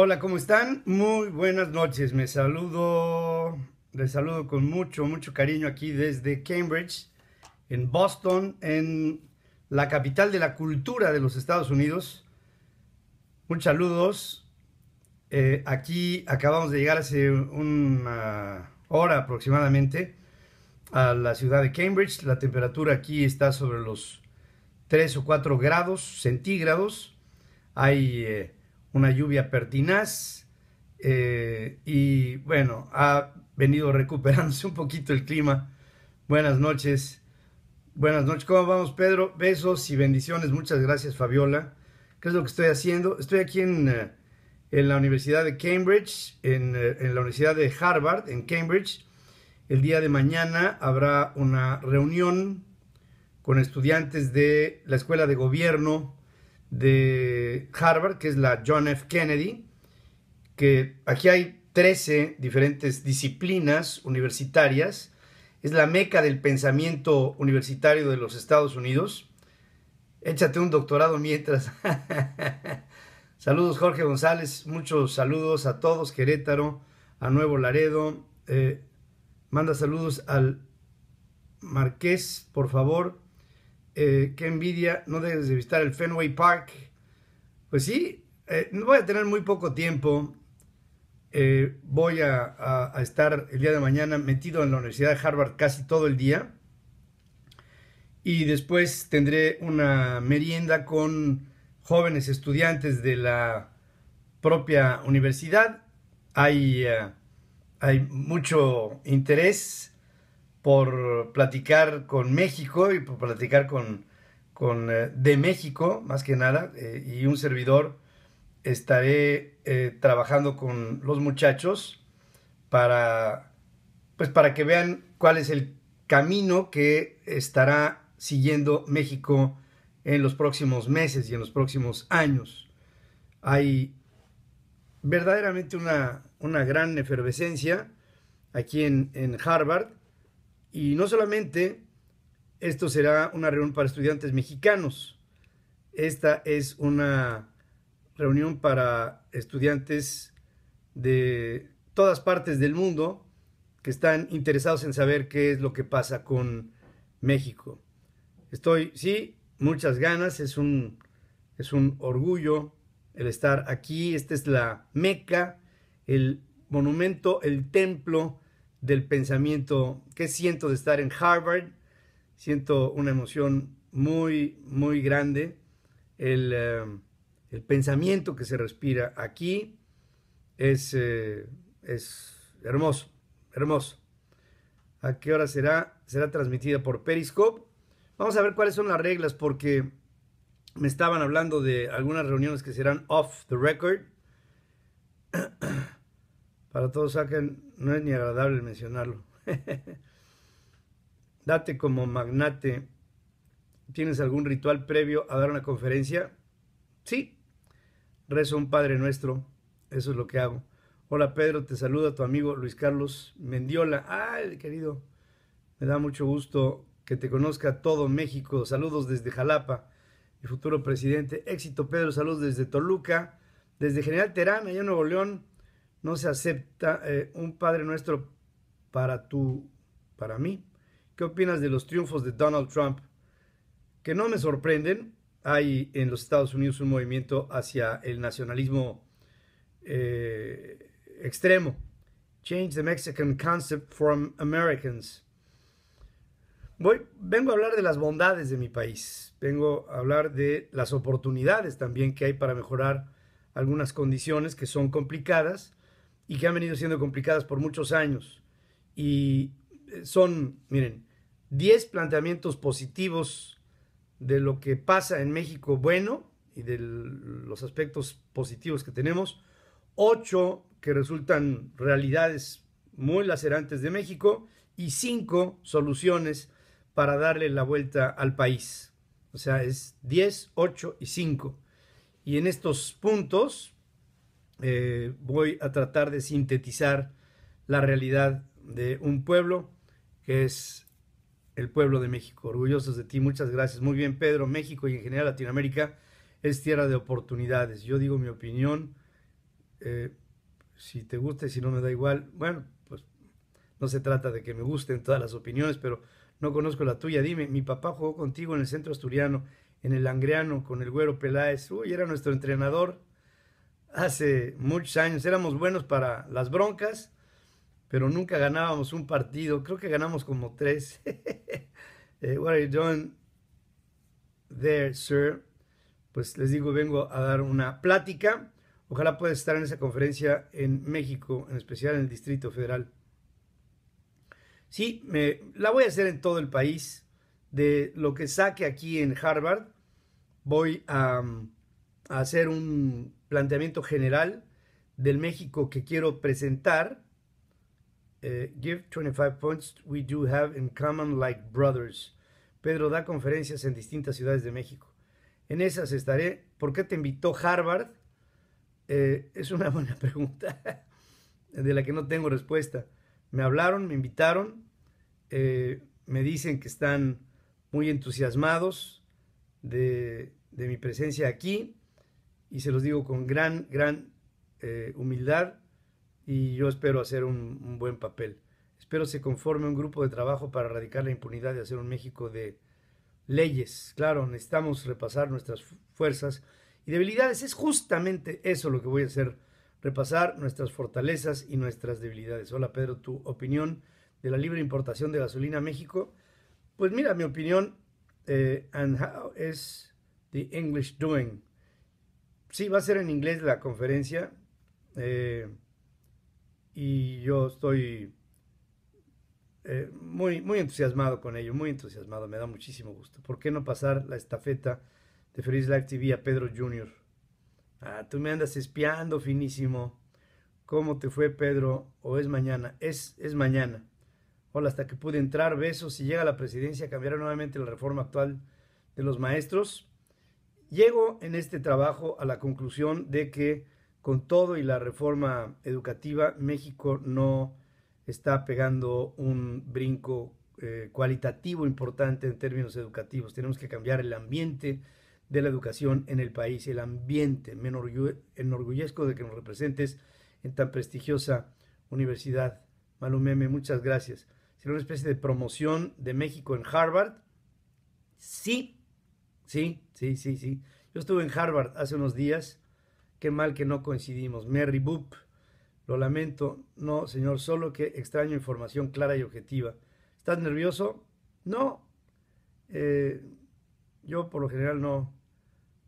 Hola, ¿cómo están? Muy buenas noches. Me saludo, les saludo con mucho, mucho cariño aquí desde Cambridge, en Boston, en la capital de la cultura de los Estados Unidos. Muchos saludos. Eh, aquí acabamos de llegar hace una hora aproximadamente a la ciudad de Cambridge. La temperatura aquí está sobre los 3 o 4 grados centígrados. Hay... Eh, una lluvia pertinaz. Eh, y bueno, ha venido recuperándose un poquito el clima. Buenas noches. Buenas noches. ¿Cómo vamos, Pedro? Besos y bendiciones. Muchas gracias, Fabiola. ¿Qué es lo que estoy haciendo? Estoy aquí en, eh, la Universidad de Cambridge, eh, en la Universidad de Harvard, en Cambridge. El día de mañana habrá una reunión con estudiantes de la Escuela de Gobierno de Harvard, que es la John F. Kennedy, que aquí hay 13 diferentes disciplinas universitarias, es la meca del pensamiento universitario de los Estados Unidos. Échate un doctorado mientras. saludos Jorge González, muchos saludos a todos, Querétaro, a Nuevo Laredo. Eh, manda saludos al Marqués, por favor. Eh, qué envidia, no dejes de visitar el Fenway Park. Pues sí, eh, voy a tener muy poco tiempo. Eh, voy a, estar el día de mañana metido en la Universidad de Harvard casi todo el día. Y después tendré una merienda con jóvenes estudiantes de la propia universidad. Hay, hay mucho interés por platicar con México y por platicar con, eh, de México, más que nada, eh, y un servidor. Estaré eh, trabajando con los muchachos para, pues para que vean cuál es el camino que estará siguiendo México en los próximos meses y en los próximos años. Hay verdaderamente una, una gran efervescencia aquí en, en Harvard y no solamente esto será una reunión para estudiantes mexicanos, esta es una reunión para estudiantes de todas partes del mundo que están interesados en saber qué es lo que pasa con México. Estoy, sí, muchas ganas, es un, es un orgullo el estar aquí, esta es la Meca, el monumento, el templo del pensamiento. que siento de estar en Harvard? Siento una emoción muy, muy grande. El, eh, el pensamiento que se respira aquí es, eh, es hermoso, hermoso. ¿A qué hora será? Será transmitida por Periscope. Vamos a ver cuáles son las reglas porque me estaban hablando de algunas reuniones que serán off the record para todos saquen, no es ni agradable mencionarlo. Date como magnate. ¿Tienes algún ritual previo a dar una conferencia? Sí. Rezo un Padre Nuestro. Eso es lo que hago. Hola Pedro, te saluda tu amigo Luis Carlos Mendiola. Ay, querido, me da mucho gusto que te conozca todo México. Saludos desde Jalapa, mi futuro presidente. Éxito Pedro, saludos desde Toluca, desde General Terán, allá en Nuevo León no se acepta eh, un Padre Nuestro para tú, para mí. ¿Qué opinas de los triunfos de Donald Trump? Que no me sorprenden. Hay en los Estados Unidos un movimiento hacia el nacionalismo eh, extremo. Change the Mexican concept from Americans. Voy, vengo a hablar de las bondades de mi país. Vengo a hablar de las oportunidades también que hay para mejorar algunas condiciones que son complicadas y que han venido siendo complicadas por muchos años. Y eh, son, miren, 10 planteamientos positivos de lo que pasa en México bueno y de los aspectos positivos que tenemos, 8 que resultan realidades muy lacerantes de México y 5 soluciones para darle la vuelta al país. O sea, es 10, 8 y 5. Y en estos puntos, eh, voy a tratar de sintetizar la realidad de un pueblo que es el pueblo de México. Orgullosos de ti, muchas gracias. Muy bien, Pedro. México y en general Latinoamérica es tierra de oportunidades. Yo digo mi opinión. Eh, si te gusta y si no me da igual, bueno, pues no se trata de que me gusten todas las opiniones, pero no conozco la tuya. Dime, mi papá jugó contigo en el centro asturiano, en el Langreano, con el güero Peláez. Uy, era nuestro entrenador hace muchos años. Éramos buenos para las broncas, pero nunca ganábamos un partido. Creo que ganamos como tres. Eh, what are you doing there, sir? Pues les digo, vengo a dar una plática. Ojalá pueda estar en esa conferencia en México, en especial en el Distrito Federal. Sí, me, la voy a hacer en todo el país. De lo que saque aquí en Harvard, voy a hacer un planteamiento general del México que quiero presentar. Eh, give 25 points we do have in common like brothers. Pedro da conferencias en distintas ciudades de México. En esas estaré. ¿Por qué te invitó Harvard? Eh, es una buena pregunta de la que no tengo respuesta. Me hablaron, me invitaron, eh, me dicen que están muy entusiasmados de mi presencia aquí y se los digo con gran, gran eh, humildad y yo espero hacer un, buen papel. Espero se conforme un grupo de trabajo para erradicar la impunidad y hacer un México de leyes. Claro, necesitamos repasar nuestras fuerzas y debilidades. Es justamente eso lo que voy a hacer, repasar nuestras fortalezas y nuestras debilidades. Hola Pedro, tu opinión de la libre importación de gasolina a México. Pues mira, mi opinión, eh, the English doing? sí, va a ser en inglés la conferencia. Eh, y yo estoy eh, muy, muy entusiasmado con ello, muy entusiasmado, me da muchísimo gusto. ¿Por qué no pasar la estafeta de Feliz Live TV a Pedro Jr.? Ah, tú me andas espiando finísimo. ¿Cómo te fue, Pedro? ¿O es mañana? Es, es mañana. Hola, hasta que pude entrar, besos. Si llega la presidencia, cambiará nuevamente la reforma actual de los maestros. Llego en este trabajo a la conclusión de que con todo y la reforma educativa, México no está pegando un brinco eh, cualitativo importante en términos educativos. Tenemos que cambiar el ambiente de la educación en el país, el ambiente. Me enorgullezco de que nos representes en tan prestigiosa universidad. Malumeme, muchas gracias. Será una especie de promoción de México en Harvard. Sí, Sí, sí, sí, sí. Yo estuve en Harvard hace unos días. Qué mal que no coincidimos. Mary Boop. Lo lamento. No, señor, solo que extraño información clara y objetiva. ¿Estás nervioso? No. Eh, yo por lo general no,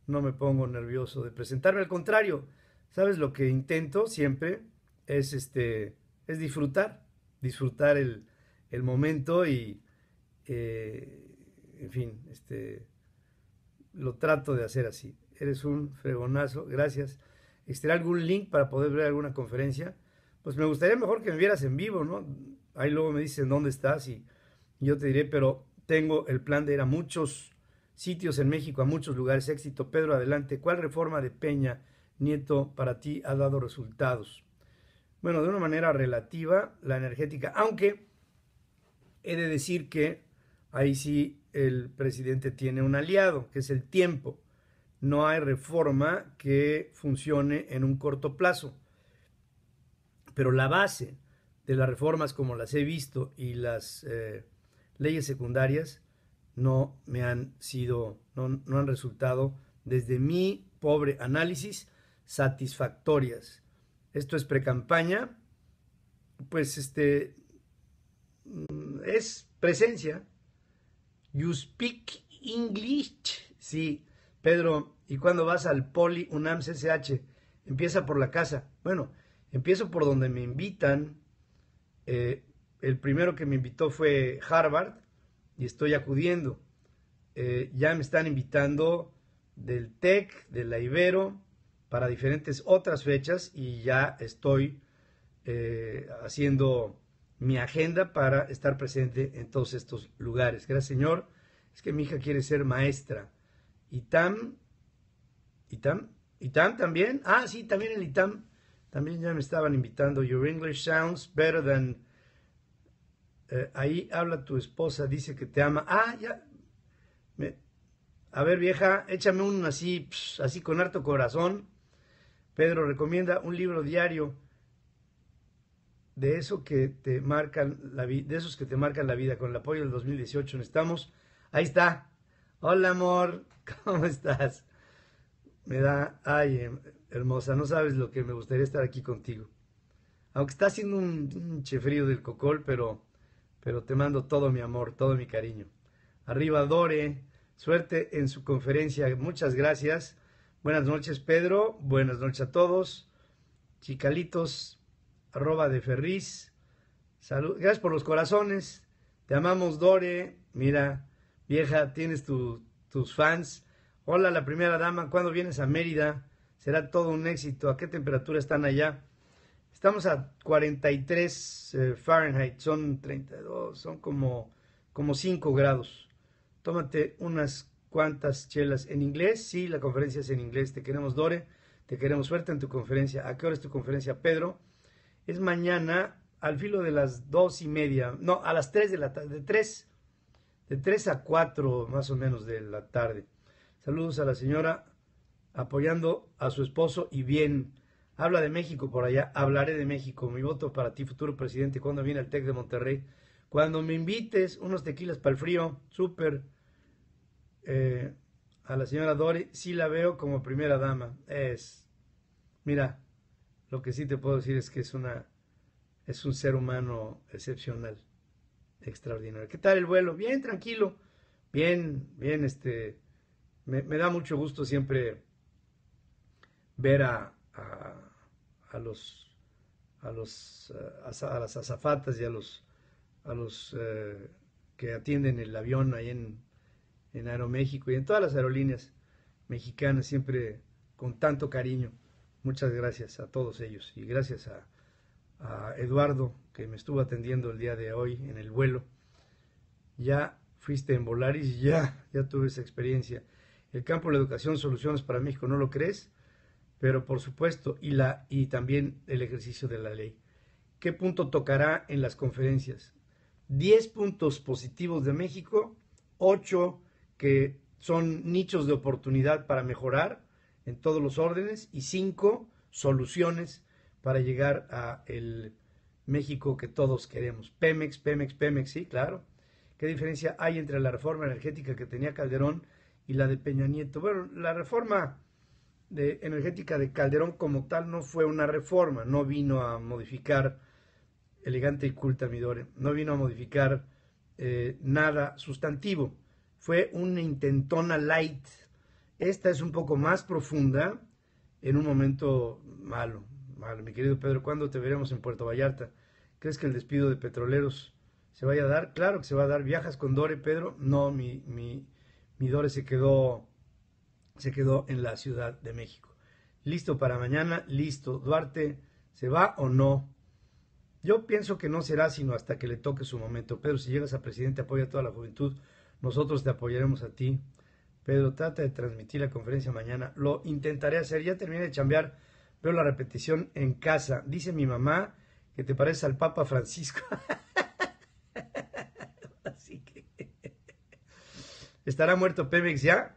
no me pongo nervioso de presentarme. Al contrario, ¿sabes lo que intento siempre? Es, este, es disfrutar. Disfrutar el, el momento y, eh, en fin, este lo trato de hacer así. Eres un fregonazo, gracias. ¿Estará algún link para poder ver alguna conferencia? Pues me gustaría mejor que me vieras en vivo, ¿no? Ahí luego me dicen dónde estás y yo te diré, pero tengo el plan de ir a muchos sitios en México, a muchos lugares. Éxito, Pedro, adelante. ¿Cuál reforma de Peña Nieto para ti ha dado resultados? Bueno, de una manera relativa, la energética, aunque he de decir que ahí sí el presidente tiene un aliado, que es el tiempo. No hay reforma que funcione en un corto plazo. Pero la base de las reformas como las he visto y las eh, leyes secundarias no me han sido, no, han resultado desde mi pobre análisis satisfactorias. Esto es precampaña, pues este mm, es presencia, You speak English. Sí, Pedro, ¿y cuando vas al Poli UNAM CCH? Empieza por la casa. Bueno, empiezo por donde me invitan. Eh, el primero que me invitó fue Harvard y estoy acudiendo. Eh, ya me están invitando del TEC, de la Ibero, para diferentes otras fechas y ya estoy eh, haciendo mi agenda para estar presente en todos estos lugares. Gracias, Señor. Es que mi hija quiere ser maestra. ITAM, ITAM, ITAM también. Ah, sí, también el ITAM. También ya me estaban invitando. Your English sounds better than. Eh, ahí habla tu esposa, dice que te ama. Ah, ya. a ver, vieja, échame un así, así con harto corazón. Pedro recomienda un libro diario de eso que te marcan la de esos que te marcan la vida con el apoyo del 2018 estamos ahí está hola amor cómo estás me da ay em, hermosa no sabes lo que me gustaría estar aquí contigo aunque está haciendo un chefrío del cocol pero pero te mando todo mi amor todo mi cariño arriba Dore suerte en su conferencia muchas gracias buenas noches Pedro buenas noches a todos chicalitos arroba de Ferriz. Salud. Gracias por los corazones. Te amamos, Dore. Mira, vieja, tienes tus fans. Hola, la primera dama. ¿Cuándo vienes a Mérida? Será todo un éxito. ¿A qué temperatura están allá? Estamos a 43 eh, Fahrenheit. Son 32, son como, como 5 grados. Tómate unas cuantas chelas en inglés. Sí, la conferencia es en inglés. Te queremos, Dore. Te queremos suerte en tu conferencia. ¿A qué hora es tu conferencia, Pedro? es mañana al filo de las dos y media, no, a las tres de la tarde, de tres, de tres a cuatro más o menos de la tarde. Saludos a la señora apoyando a su esposo y bien. Habla de México por allá, hablaré de México. Mi voto para ti, futuro presidente, cuando viene al TEC de Monterrey. Cuando me invites unos tequilas para el frío, súper. Eh, a la señora Dori, sí la veo como primera dama. Es, mira, lo que sí te puedo decir es que es, una, es un ser humano excepcional, extraordinario. ¿Qué tal el vuelo? Bien, tranquilo, bien, bien, este, me, da mucho gusto siempre ver a, a, los, a, los eh, a, las azafatas y a los, a los eh, que atienden el avión ahí en, en Aeroméxico y en todas las aerolíneas mexicanas, siempre con tanto cariño. Muchas gracias a todos ellos y gracias a, Eduardo que me estuvo atendiendo el día de hoy en el vuelo. Ya fuiste en Volaris, ya, ya tuve esa experiencia. El campo de la educación, soluciones para México, ¿no lo crees? Pero por supuesto, y, la, y también el ejercicio de la ley. ¿Qué punto tocará en las conferencias? Diez puntos positivos de México, ocho que son nichos de oportunidad para mejorar en todos los órdenes y cinco soluciones para llegar a el México que todos queremos. Pemex, Pemex, Pemex, sí, claro. ¿Qué diferencia hay entre la reforma energética que tenía Calderón y la de Peña Nieto? Bueno, la reforma de energética de Calderón como tal no fue una reforma, no vino a modificar elegante y culta Midore, no vino a modificar eh, nada sustantivo, fue una intentona light esta es un poco más profunda en un momento malo, malo. Mi querido Pedro, ¿cuándo te veremos en Puerto Vallarta? ¿Crees que el despido de petroleros se vaya a dar? Claro que se va a dar. ¿Viajas con Dore, Pedro? No, mi, Dore se quedó, se quedó en la Ciudad de México. Listo para mañana, listo. Duarte, ¿se va o no? Yo pienso que no será sino hasta que le toque su momento. Pedro, si llegas a presidente, apoya a toda la juventud. Nosotros te apoyaremos a ti. Pedro, trata de transmitir la conferencia mañana. Lo intentaré hacer. Ya terminé de chambear. Veo la repetición en casa. Dice mi mamá que te parece al Papa Francisco. Así que. ¿Estará muerto Pemex ya?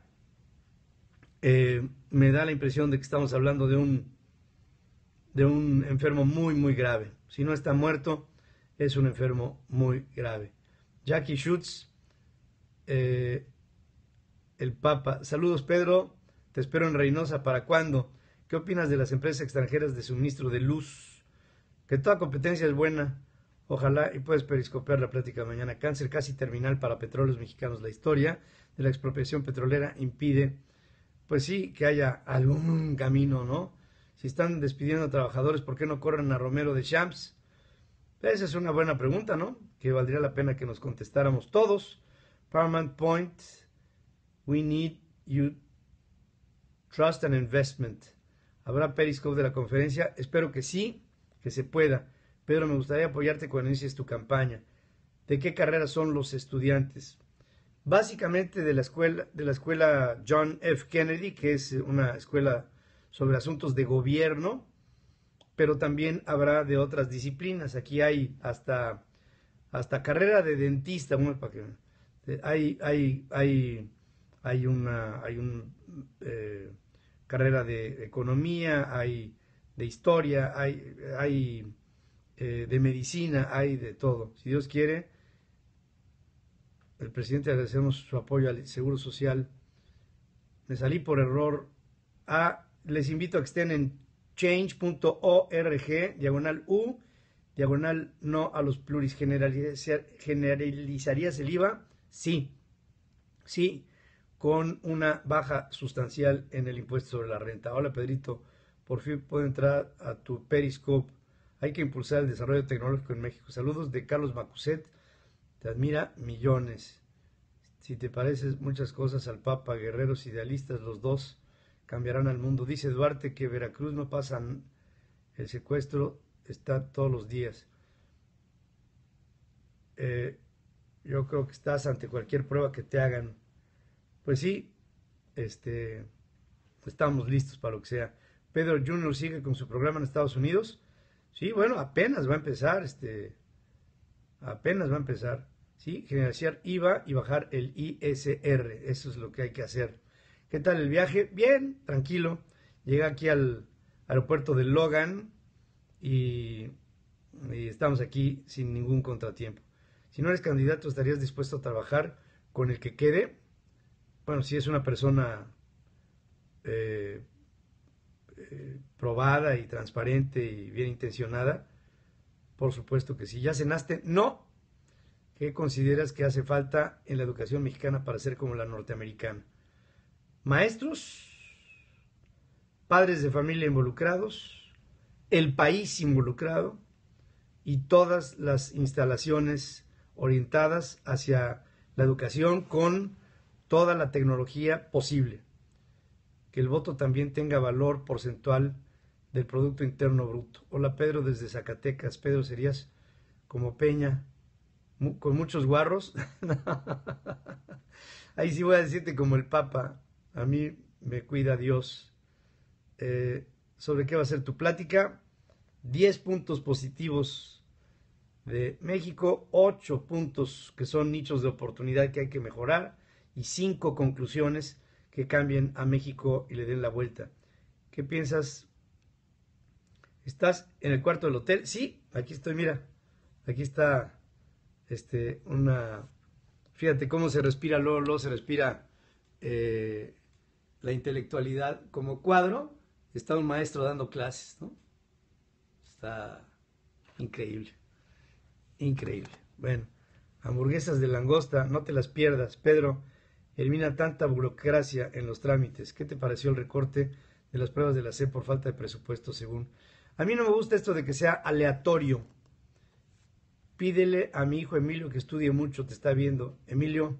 Eh, me da la impresión de que estamos hablando de un, de un enfermo muy, muy grave. Si no está muerto, es un enfermo muy grave. Jackie Schutz. Eh, el Papa. Saludos, Pedro. Te espero en Reynosa. ¿Para cuándo? ¿Qué opinas de las empresas extranjeras de suministro de luz? Que toda competencia es buena. Ojalá y puedes periscopiar la plática mañana. Cáncer casi terminal para petróleos mexicanos. La historia de la expropiación petrolera impide, pues sí, que haya algún camino, ¿no? Si están despidiendo a trabajadores, ¿por qué no corren a Romero de Champs? Esa es una buena pregunta, ¿no? Que valdría la pena que nos contestáramos todos. Paramount Point, We need you trust and investment. ¿Habrá Periscope de la conferencia? Espero que sí, que se pueda. Pedro, me gustaría apoyarte cuando inicies tu campaña. ¿De qué carrera son los estudiantes? Básicamente de la escuela, de la escuela John F. Kennedy, que es una escuela sobre asuntos de gobierno, pero también habrá de otras disciplinas. Aquí hay hasta, hasta carrera de dentista, hay, hay, hay hay una eh, carrera de economía, hay de historia, hay, hay eh, de medicina, hay de todo. Si Dios quiere, el presidente agradecemos su apoyo al Seguro Social. Me salí por error a, les invito a que estén en change.org, diagonal U, diagonal no a los pluris. ¿Generalizarías el IVA? Sí, sí, con una baja sustancial en el impuesto sobre la renta. Hola Pedrito, por fin puedo entrar a tu Periscope. Hay que impulsar el desarrollo tecnológico en México. Saludos de Carlos Macuset. Te admira millones. Si te pareces muchas cosas al Papa, guerreros idealistas, los dos cambiarán al mundo. Dice Duarte que Veracruz no pasa, El secuestro está todos los días. Eh, yo creo que estás ante cualquier prueba que te hagan pues sí, este, estamos listos para lo que sea. Pedro Jr. sigue con su programa en Estados Unidos. Sí, bueno, apenas va a empezar, este, apenas va a empezar. ¿sí? Generar IVA y bajar el ISR. Eso es lo que hay que hacer. ¿Qué tal el viaje? Bien, tranquilo. Llega aquí al aeropuerto de Logan y, estamos aquí sin ningún contratiempo. Si no eres candidato, ¿estarías dispuesto a trabajar con el que quede? bueno, si es una persona eh, eh, probada y transparente y bien intencionada, por supuesto que sí. Ya cenaste, no. ¿Qué consideras que hace falta en la educación mexicana para ser como la norteamericana? Maestros, padres de familia involucrados, el país involucrado y todas las instalaciones orientadas hacia la educación con toda la tecnología posible, que el voto también tenga valor porcentual del Producto Interno Bruto. Hola Pedro desde Zacatecas, Pedro serías como Peña, con muchos guarros. Ahí sí voy a decirte como el Papa, a mí me cuida Dios. Eh, ¿Sobre qué va a ser tu plática? 10 puntos positivos de México, ocho puntos que son nichos de oportunidad que hay que mejorar y cinco conclusiones que cambien a México y le den la vuelta. ¿Qué piensas? ¿Estás en el cuarto del hotel? Sí, aquí estoy, mira. Aquí está este, una... Fíjate cómo se respira, luego, se respira eh, la intelectualidad como cuadro. Está un maestro dando clases, ¿no? Está increíble. Increíble. Bueno, hamburguesas de langosta, no te las pierdas, Pedro. Elimina tanta burocracia en los trámites. ¿Qué te pareció el recorte de las pruebas de la C por falta de presupuesto, según? A mí no me gusta esto de que sea aleatorio. Pídele a mi hijo Emilio que estudie mucho, te está viendo. Emilio,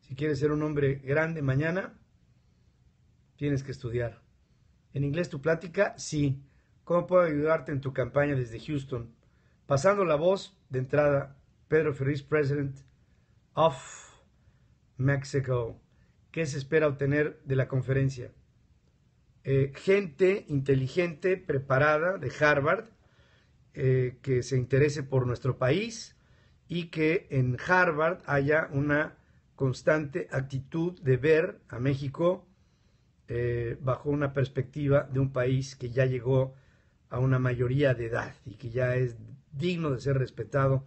si quieres ser un hombre grande mañana, tienes que estudiar. ¿En inglés tu plática? Sí. ¿Cómo puedo ayudarte en tu campaña desde Houston? Pasando la voz de entrada, Pedro Ferris President of Mexico. ¿Qué se espera obtener de la conferencia? Eh, gente inteligente, preparada de Harvard, eh, que se interese por nuestro país y que en Harvard haya una constante actitud de ver a México eh, bajo una perspectiva de un país que ya llegó a una mayoría de edad y que ya es digno de ser respetado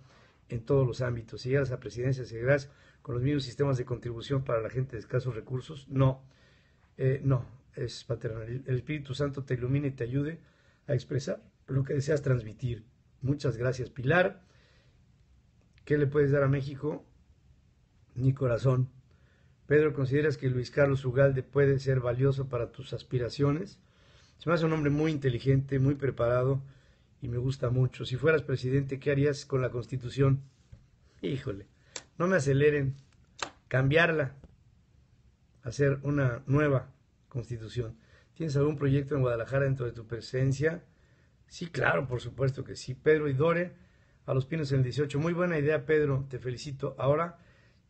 en todos los ámbitos. Si llegas a presidencia, si llegas con los mismos sistemas de contribución para la gente de escasos recursos? No, eh, no, es paternal. El Espíritu Santo te ilumine y te ayude a expresar lo que deseas transmitir. Muchas gracias, Pilar. ¿Qué le puedes dar a México? Mi corazón. Pedro, ¿consideras que Luis Carlos Ugalde puede ser valioso para tus aspiraciones? Se me hace un hombre muy inteligente, muy preparado y me gusta mucho. Si fueras presidente, ¿qué harías con la Constitución? Híjole no me aceleren, cambiarla, hacer una nueva constitución. ¿Tienes algún proyecto en Guadalajara dentro de tu presencia? Sí, claro, por supuesto que sí. Pedro y Dore, a los pinos en el 18. Muy buena idea, Pedro, te felicito. Ahora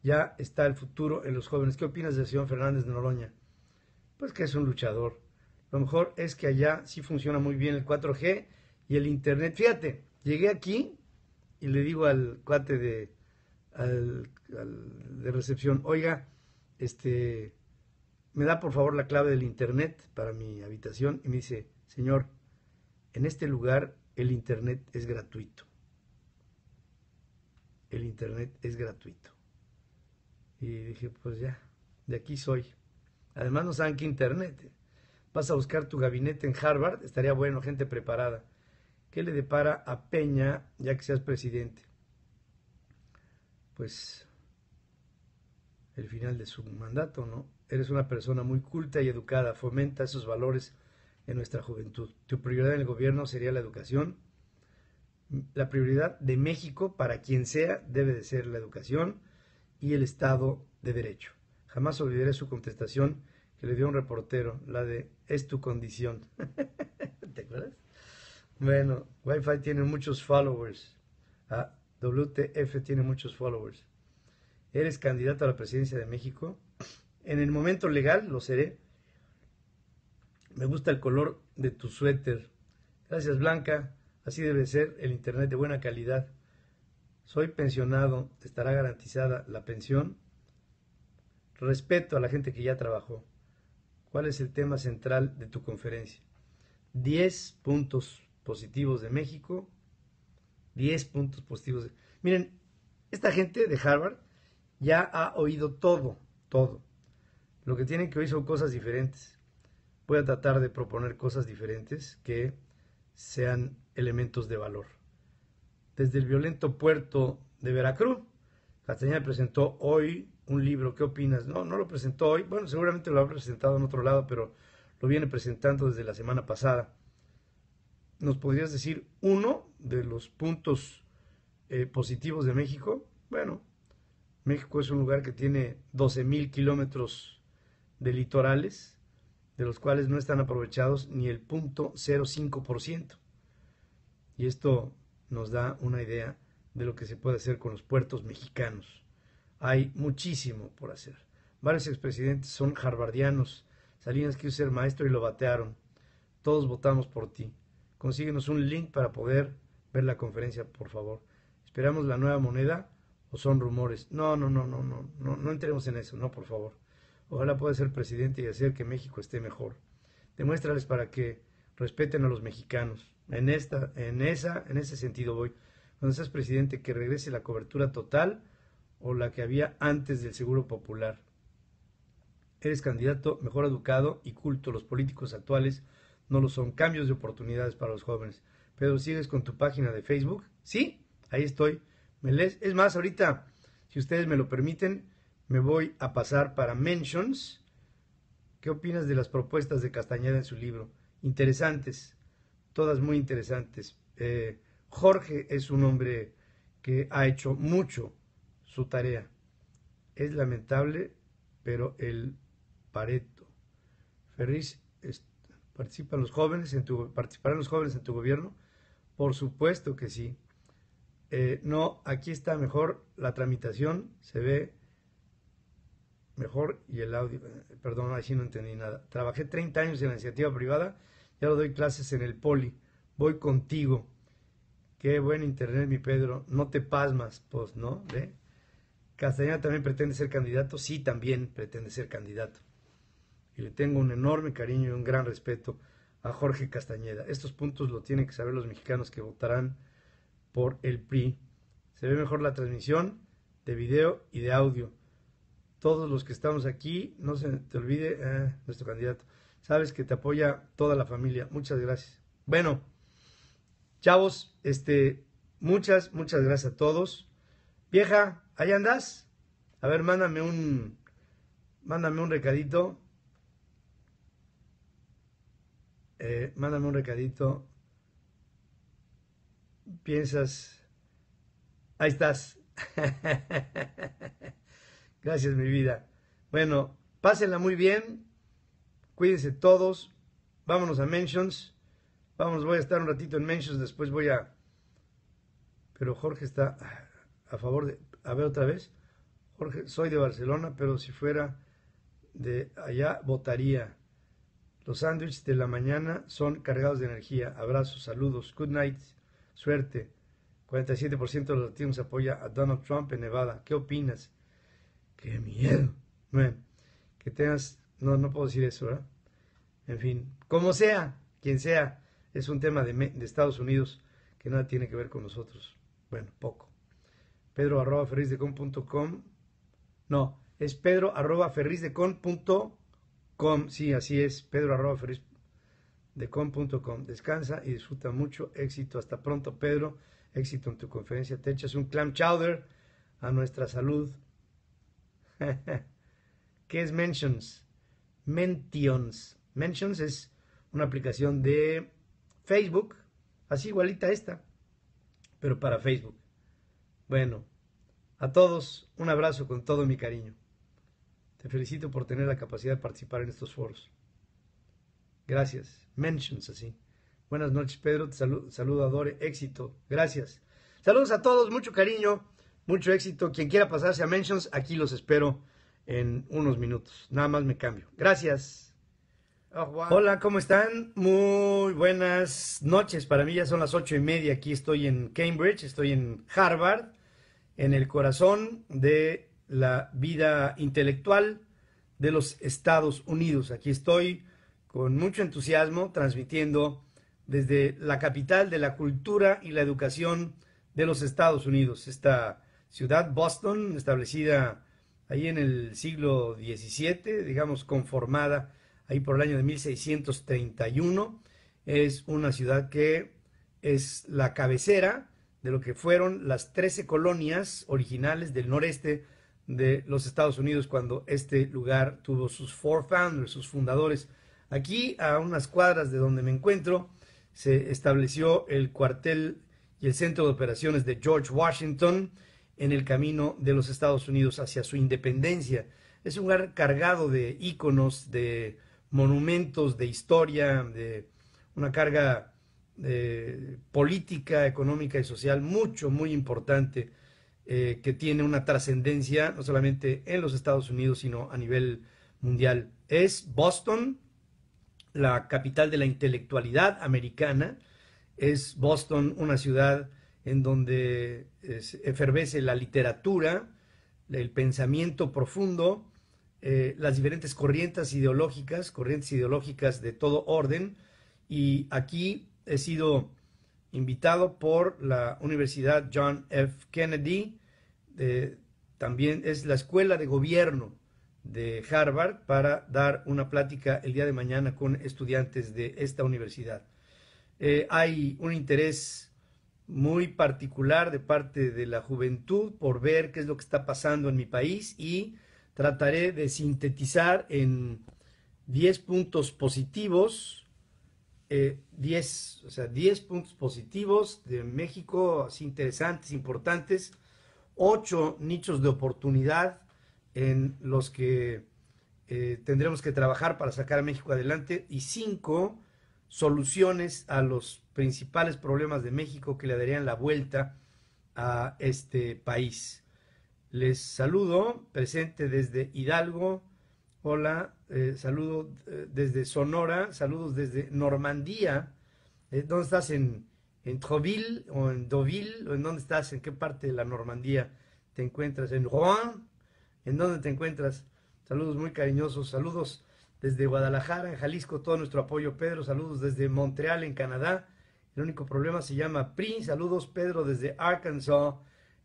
ya está el futuro en los jóvenes. ¿Qué opinas de Sion Fernández de Noroña? Pues que es un luchador. Lo mejor es que allá sí funciona muy bien el 4G y el Internet. Fíjate, llegué aquí y le digo al cuate de al, de recepción, oiga, este, me da por favor la clave del internet para mi habitación y me dice, señor, en este lugar el internet es gratuito. El internet es gratuito. Y dije, pues ya, de aquí soy. Además no saben qué internet. Vas a buscar tu gabinete en Harvard, estaría bueno, gente preparada. ¿Qué le depara a Peña ya que seas presidente? pues el final de su mandato, ¿no? Eres una persona muy culta y educada, fomenta esos valores en nuestra juventud. Tu prioridad en el gobierno sería la educación. La prioridad de México, para quien sea, debe de ser la educación y el Estado de Derecho. Jamás olvidaré su contestación que le dio un reportero, la de es tu condición. ¿Te acuerdas? Bueno, Wi-Fi tiene muchos followers. Ah, WTF tiene muchos followers. ¿Eres candidato a la presidencia de México? En el momento legal lo seré. Me gusta el color de tu suéter. Gracias Blanca. Así debe ser el Internet de buena calidad. Soy pensionado. estará garantizada la pensión? Respeto a la gente que ya trabajó. ¿Cuál es el tema central de tu conferencia? 10 puntos positivos de México 10 puntos positivos. Miren, esta gente de Harvard ya ha oído todo, todo. Lo que tienen que oír son cosas diferentes. Voy a tratar de proponer cosas diferentes que sean elementos de valor. Desde el violento puerto de Veracruz, Castañeda presentó hoy un libro. ¿Qué opinas? No, no lo presentó hoy. Bueno, seguramente lo ha presentado en otro lado, pero lo viene presentando desde la semana pasada. ¿Nos podrías decir uno de los puntos eh, positivos de México, bueno, México es un lugar que tiene 12 mil kilómetros de litorales, de los cuales no están aprovechados ni el punto 0.05%. Y esto nos da una idea de lo que se puede hacer con los puertos mexicanos. Hay muchísimo por hacer. Varios expresidentes son harvardianos. Salinas quiso ser maestro y lo batearon. Todos votamos por ti. Consíguenos un link para poder ver la conferencia, por favor. ¿Esperamos la nueva moneda o son rumores? No, no, no, no, no, no, no entremos en eso, no, por favor. Ojalá pueda ser presidente y hacer que México esté mejor. Demuéstrales para que respeten a los mexicanos. En esta, en esa, en ese sentido voy. Cuando seas presidente, que regrese la cobertura total o la que había antes del Seguro Popular. Eres candidato mejor educado y culto. Los políticos actuales no lo son. Cambios de oportunidades para los jóvenes pero sigues con tu página de Facebook. Sí, ahí estoy. Me lees. Es más, ahorita, si ustedes me lo permiten, me voy a pasar para mentions. ¿Qué opinas de las propuestas de Castañeda en su libro? Interesantes, todas muy interesantes. Eh, Jorge es un hombre que ha hecho mucho su tarea. Es lamentable, pero el Pareto. Ferris, participan los jóvenes en tu, participarán los jóvenes en tu gobierno. Por supuesto que sí. Eh, no, aquí está mejor la tramitación, se ve mejor y el audio, eh, perdón, así no entendí nada. Trabajé 30 años en la iniciativa privada, ya lo doy clases en el poli, voy contigo. Qué buen internet, mi Pedro, no te pasmas, pues, ¿no? ¿ve? Castañeda también pretende ser candidato, sí, también pretende ser candidato. Y le tengo un enorme cariño y un gran respeto a Jorge Castañeda. Estos puntos lo tienen que saber los mexicanos que votarán por el PRI. Se ve mejor la transmisión de video y de audio. Todos los que estamos aquí, no se te olvide eh, nuestro candidato. Sabes que te apoya toda la familia. Muchas gracias. Bueno, chavos, este, muchas, muchas gracias a todos. Vieja, ¿ahí andas A ver, mándame un, mándame un recadito Eh, mándame un recadito. Piensas, ahí estás. Gracias, mi vida. Bueno, pásenla muy bien. Cuídense todos. Vámonos a Mentions. Vamos, voy a estar un ratito en Mentions. Después voy a. Pero Jorge está a favor de. A ver otra vez. Jorge, soy de Barcelona, pero si fuera de allá, votaría. Los sándwiches de la mañana son cargados de energía. Abrazos, saludos, good night, suerte. 47% de los latinos apoya a Donald Trump en Nevada. ¿Qué opinas? ¡Qué miedo! Bueno, que tengas... No, no puedo decir eso, ¿verdad? En fin, como sea, quien sea, es un tema de, Estados Unidos que nada tiene que ver con nosotros. Bueno, poco. Pedro arroba ferrizdecon.com. No, es pedro arroba ferrizdecon.com com, sí, así es, Pedro arroba de com.com. Descansa y disfruta mucho. Éxito. Hasta pronto, Pedro. Éxito en tu conferencia. Te echas un clam chowder a nuestra salud. ¿Qué es Mentions? Mentions. Mentions es una aplicación de Facebook, así igualita a esta, pero para Facebook. Bueno, a todos un abrazo con todo mi cariño. Te felicito por tener la capacidad de participar en estos foros. Gracias. Mentions así. Buenas noches, Pedro. Te saludo, Éxito. Gracias. Saludos a todos. Mucho cariño. Mucho éxito. Quien quiera pasarse a Mentions, aquí los espero en unos minutos. Nada más me cambio. Gracias. Hola, ¿cómo están? Muy buenas noches. Para mí ya son las ocho y media. Aquí estoy en Cambridge, estoy en Harvard, en el corazón de la vida intelectual de los Estados Unidos. Aquí estoy con mucho entusiasmo transmitiendo desde la capital de la cultura y la educación de los Estados Unidos, esta ciudad Boston, establecida ahí en el siglo XVII, digamos conformada ahí por el año de 1631, es una ciudad que es la cabecera de lo que fueron las 13 colonias originales del noreste de los Estados Unidos cuando este lugar tuvo sus four sus fundadores. Aquí, a unas cuadras de donde me encuentro, se estableció el cuartel y el centro de operaciones de George Washington en el camino de los Estados Unidos hacia su independencia. Es un lugar cargado de iconos de monumentos, de historia, de una carga eh, política, económica y social mucho, muy importante eh, que tiene una trascendencia no solamente en los Estados Unidos, sino a nivel mundial. Es Boston, la capital de la intelectualidad americana. Es Boston una ciudad en donde efervece la literatura, el pensamiento profundo, eh, las diferentes corrientes ideológicas, corrientes ideológicas de todo orden. Y aquí he sido invitado por la Universidad John F. Kennedy. también es la Escuela de Gobierno de Harvard para dar una plática el día de mañana con estudiantes de esta universidad. Eh, hay un interés muy particular de parte de la juventud por ver qué es lo que está pasando en mi país y trataré de sintetizar en 10 puntos positivos 10, eh, sea, puntos positivos de México, así interesantes, importantes, 8 nichos de oportunidad en los que eh, tendremos que trabajar para sacar a México adelante y 5 soluciones a los principales problemas de México que le darían la vuelta a este país. Les saludo, presente desde Hidalgo. Hola, eh, saludos eh, desde Sonora, saludos desde Normandía. Eh, ¿Dónde estás? ¿En, ¿En Troville o en Deauville? ¿O en dónde estás? ¿En qué parte de la Normandía te encuentras? ¿En Rouen? ¿En dónde te encuentras? Saludos muy cariñosos, saludos desde Guadalajara, en Jalisco, todo nuestro apoyo, Pedro. Saludos desde Montreal, en Canadá. El único problema se llama PRI. Saludos, Pedro, desde Arkansas.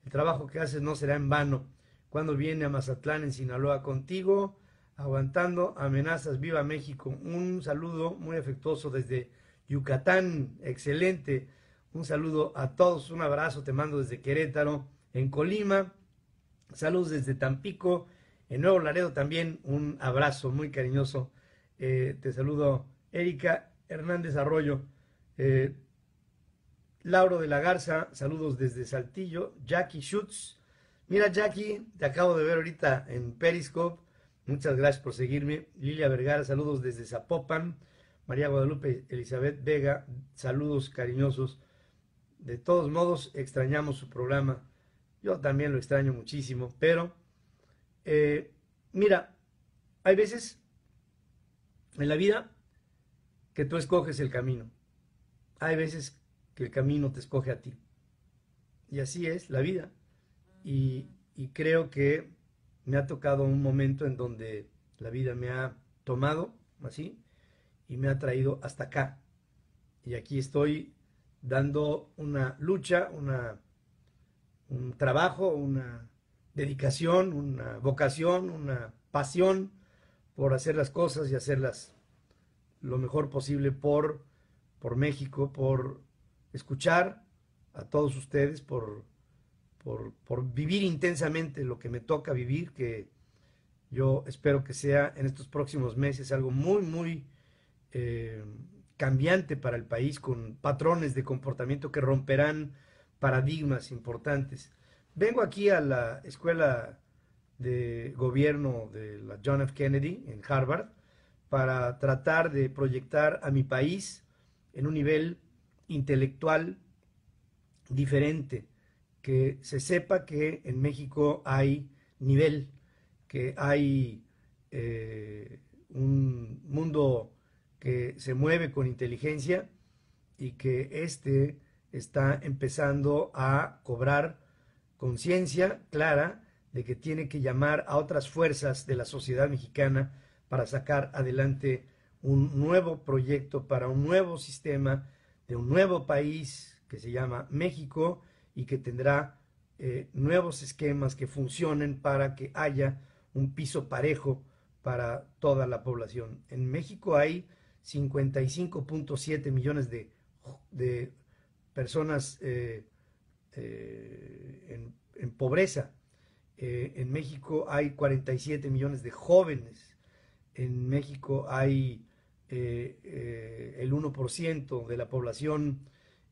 El trabajo que haces no será en vano. Cuando viene a Mazatlán, en Sinaloa, contigo aguantando amenazas. Viva México. Un saludo muy afectuoso desde Yucatán. Excelente. Un saludo a todos. Un abrazo te mando desde Querétaro, en Colima. Saludos desde Tampico. En Nuevo Laredo también un abrazo muy cariñoso. Eh, te saludo Erika Hernández Arroyo. Eh, Lauro de la Garza, saludos desde Saltillo. Jackie Schutz. Mira Jackie, te acabo de ver ahorita en Periscope. Muchas gracias por seguirme. Lilia Vergara, saludos desde Zapopan. María Guadalupe Elizabeth Vega, saludos cariñosos. De todos modos, extrañamos su programa. Yo también lo extraño muchísimo, pero eh, mira, hay veces en la vida que tú escoges el camino. Hay veces que el camino te escoge a ti. Y así es la vida. y creo que me ha tocado un momento en donde la vida me ha tomado así y me ha traído hasta acá. Y aquí estoy dando una lucha, una, un trabajo, una dedicación, una vocación, una pasión por hacer las cosas y hacerlas lo mejor posible por, por México, por escuchar a todos ustedes, por por, vivir intensamente lo que me toca vivir, que yo espero que sea en estos próximos meses algo muy, muy eh, cambiante para el país, con patrones de comportamiento que romperán paradigmas importantes. Vengo aquí a la escuela de gobierno de la John F. Kennedy en Harvard para tratar de proyectar a mi país en un nivel intelectual diferente, que se sepa que en México hay nivel, que hay eh, un mundo que se mueve con inteligencia y que este está empezando a cobrar conciencia clara de que tiene que llamar a otras fuerzas de la sociedad mexicana para sacar adelante un nuevo proyecto para un nuevo sistema de un nuevo país que se llama México y que tendrá eh, nuevos esquemas que funcionen para que haya un piso parejo para toda la población. En México hay 55.7 millones de, personas eh, eh, en, en, pobreza. en México hay 47 millones de jóvenes. En México hay el 1% de la población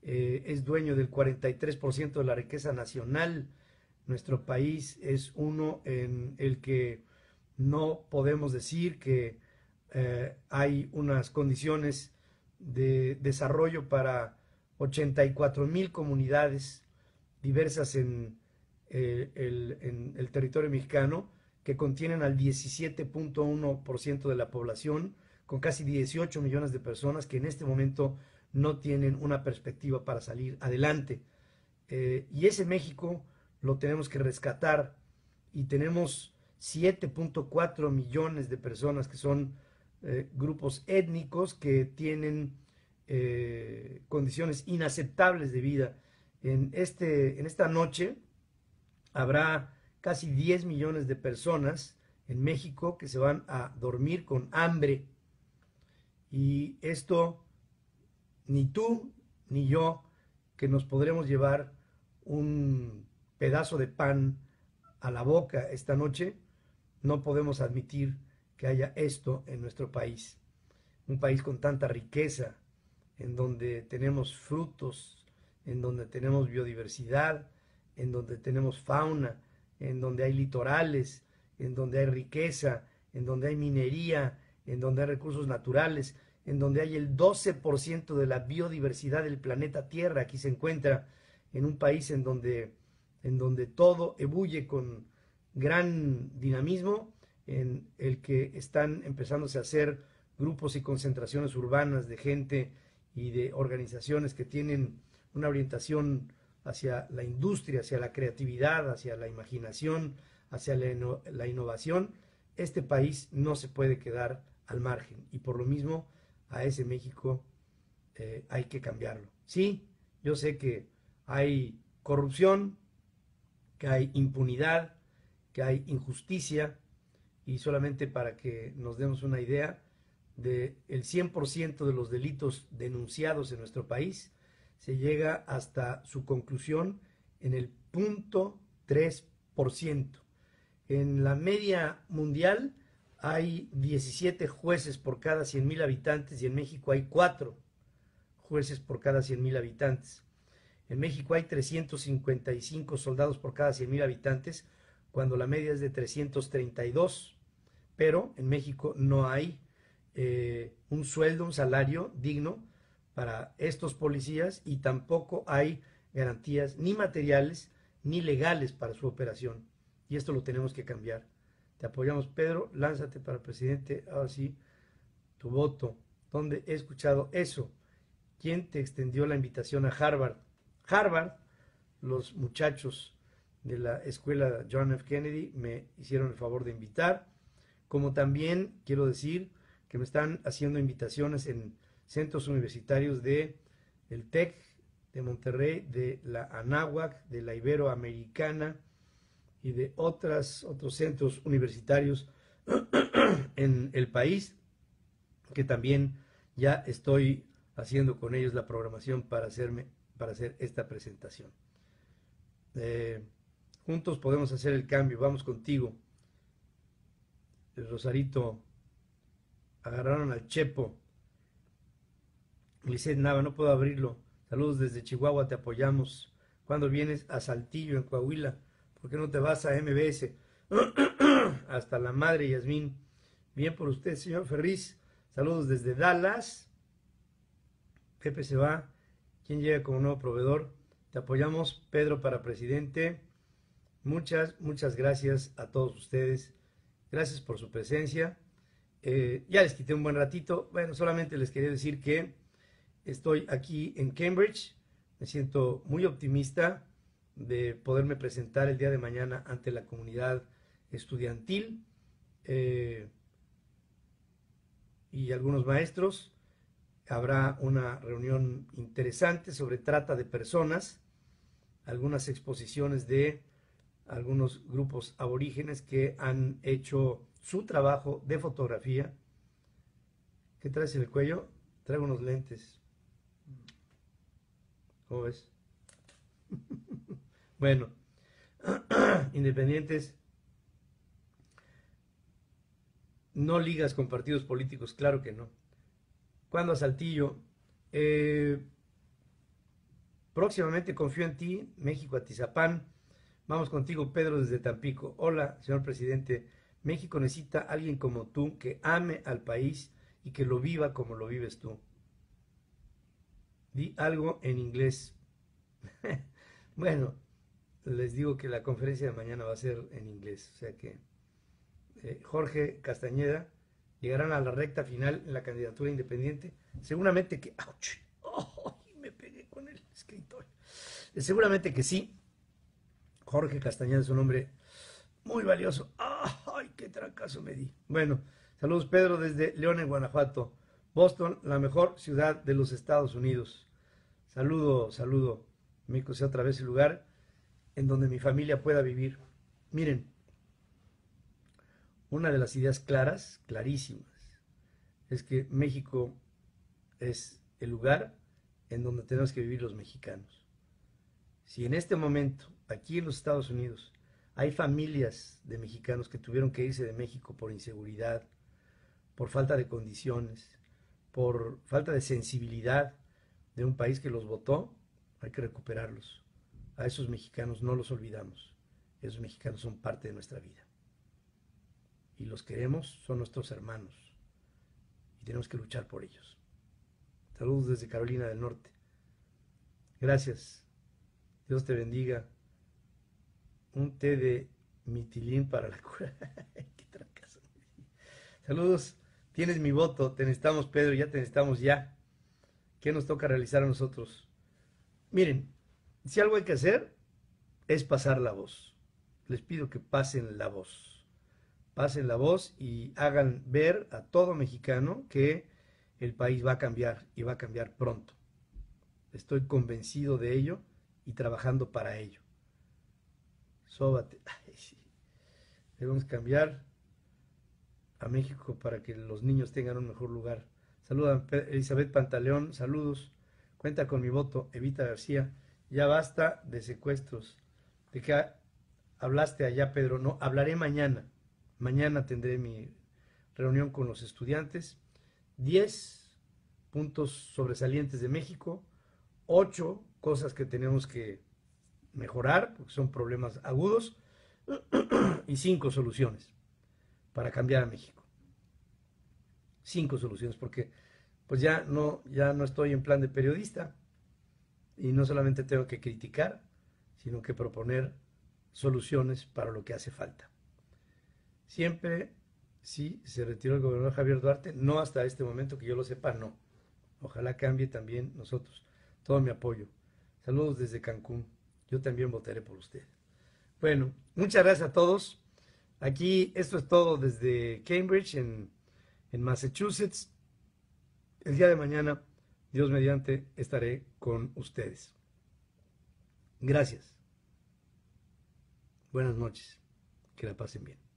eh, es dueño del 43% de la riqueza nacional. Nuestro país es uno en el que no podemos decir que eh, hay unas condiciones de desarrollo para 84 mil comunidades diversas en, eh, el, en el territorio mexicano que contienen al 17.1% de la población, con casi 18 millones de personas que en este momento no tienen una perspectiva para salir adelante. Eh, y ese México lo tenemos que rescatar y tenemos 7.4 millones de personas que son eh, grupos étnicos que tienen eh, condiciones inaceptables de vida. En, este, en esta noche habrá casi 10 millones de personas en México que se van a dormir con hambre. Y esto ni tú ni yo que nos podremos llevar un pedazo de pan a la boca esta noche, no podemos admitir que haya esto en nuestro país. Un país con tanta riqueza, en donde tenemos frutos, en donde tenemos biodiversidad, en donde tenemos fauna, en donde hay litorales, en donde hay riqueza, en donde hay minería, en donde hay recursos naturales en donde hay el 12% de la biodiversidad del planeta Tierra. Aquí se encuentra en un país en donde, en donde todo ebulle con gran dinamismo, en el que están empezándose a hacer grupos y concentraciones urbanas de gente y de organizaciones que tienen una orientación hacia la industria, hacia la creatividad, hacia la imaginación, hacia la, la, innovación, este país no se puede quedar al margen. Y por lo mismo, a ese México eh, hay que cambiarlo. Sí, yo sé que hay corrupción, que hay impunidad, que hay injusticia, y solamente para que nos demos una idea, del 100% de los delitos denunciados en nuestro país, se llega hasta su conclusión en el punto 3%. En la media mundial hay 17 jueces por cada 100.000 habitantes y en México hay 4 jueces por cada 100.000 habitantes. En México hay 355 soldados por cada 100.000 habitantes, cuando la media es de 332. Pero en México no hay eh, un sueldo, un salario digno para estos policías y tampoco hay garantías ni materiales ni legales para su operación. Y esto lo tenemos que cambiar. Te apoyamos, Pedro. Lánzate para presidente. Ahora sí, tu voto. ¿Dónde he escuchado eso? ¿Quién te extendió la invitación a Harvard? Harvard, los muchachos de la escuela John F. Kennedy me hicieron el favor de invitar. Como también quiero decir que me están haciendo invitaciones en centros universitarios de el TEC de Monterrey, de la Anáhuac, de la Iberoamericana, y de otras, otros centros universitarios en el país, que también ya estoy haciendo con ellos la programación para, hacerme, para hacer esta presentación. Eh, juntos podemos hacer el cambio, vamos contigo. Rosarito, agarraron al Chepo. Lisset nada, no puedo abrirlo. Saludos desde Chihuahua, te apoyamos. Cuando vienes a Saltillo, en Coahuila, ¿Por qué no te vas a MBS? Hasta la madre, Yasmín. Bien por usted, señor Ferriz. Saludos desde Dallas. Pepe se va. ¿Quién llega como nuevo proveedor? Te apoyamos, Pedro, para presidente. Muchas, muchas gracias a todos ustedes. Gracias por su presencia. Eh, ya les quité un buen ratito. Bueno, solamente les quería decir que estoy aquí en Cambridge. Me siento muy optimista de poderme presentar el día de mañana ante la comunidad estudiantil eh, y algunos maestros. Habrá una reunión interesante sobre trata de personas, algunas exposiciones de algunos grupos aborígenes que han hecho su trabajo de fotografía. ¿Qué traes en el cuello? Traigo unos lentes. ¿Cómo ves? Bueno, independientes, no ligas con partidos políticos, claro que no. Cuando a Saltillo, eh, próximamente confío en ti, México Tizapán. Vamos contigo, Pedro, desde Tampico. Hola, señor presidente. México necesita a alguien como tú que ame al país y que lo viva como lo vives tú. Di algo en inglés. bueno, les digo que la conferencia de mañana va a ser en inglés, o sea que eh, Jorge Castañeda llegarán a la recta final en la candidatura independiente, seguramente que, ¡auch! Me pegué con el escritorio. Eh, seguramente que sí. Jorge Castañeda es un hombre muy valioso. ¡Ay, qué tracaso me di! Bueno, saludos Pedro desde León, en Guanajuato. Boston, la mejor ciudad de los Estados Unidos. Saludo, saludo. Me sea otra vez el lugar en donde mi familia pueda vivir. Miren, una de las ideas claras, clarísimas, es que México es el lugar en donde tenemos que vivir los mexicanos. Si en este momento, aquí en los Estados Unidos, hay familias de mexicanos que tuvieron que irse de México por inseguridad, por falta de condiciones, por falta de sensibilidad de un país que los votó, hay que recuperarlos. A esos mexicanos no los olvidamos. Esos mexicanos son parte de nuestra vida. Y los queremos, son nuestros hermanos. Y tenemos que luchar por ellos. Saludos desde Carolina del Norte. Gracias. Dios te bendiga. Un té de mitilín para la cura. Qué trancaso. Saludos. Tienes mi voto. Te necesitamos, Pedro. Ya te necesitamos ya. ¿Qué nos toca realizar a nosotros? Miren, si algo hay que hacer es pasar la voz. Les pido que pasen la voz. Pasen la voz y hagan ver a todo mexicano que el país va a cambiar y va a cambiar pronto. Estoy convencido de ello y trabajando para ello. Sóbate. Debemos cambiar a México para que los niños tengan un mejor lugar. Saluda Elizabeth Pantaleón, saludos. Cuenta con mi voto, Evita García. Ya basta de secuestros. ¿De qué hablaste allá, Pedro? No, hablaré mañana. Mañana tendré mi reunión con los estudiantes. Diez puntos sobresalientes de México. Ocho cosas que tenemos que mejorar, porque son problemas agudos. y cinco soluciones para cambiar a México. Cinco soluciones, porque pues ya no, ya no estoy en plan de periodista y no solamente tengo que criticar, sino que proponer soluciones para lo que hace falta. Siempre, si se retiró el gobernador Javier Duarte, no hasta este momento que yo lo sepa, no. Ojalá cambie también nosotros. Todo mi apoyo. Saludos desde Cancún. Yo también votaré por usted. Bueno, muchas gracias a todos. Aquí, esto es todo desde Cambridge, en, en Massachusetts. El día de mañana Dios mediante, estaré con ustedes. Gracias. Buenas noches. Que la pasen bien.